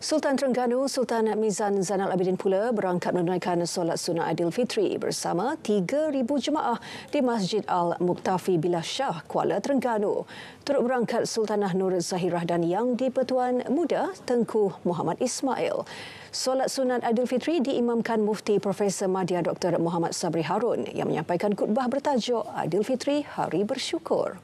Sultan Terengganu Sultan Mizan Zainal Abidin pula berangkat menunaikan solat sunat Adil Fitri bersama 3,000 jemaah di Masjid Al-Muqtafi Bilah Shah, Kuala Terengganu. Turut berangkat Sultanah Nur Zahirah dan Yang di Pertuan Muda Tengku Muhammad Ismail. Solat sunat Adil Fitri diimamkan Mufti Profesor Madya Dr. Muhammad Sabri Harun yang menyampaikan kutbah bertajuk Adil Fitri Hari Bersyukur.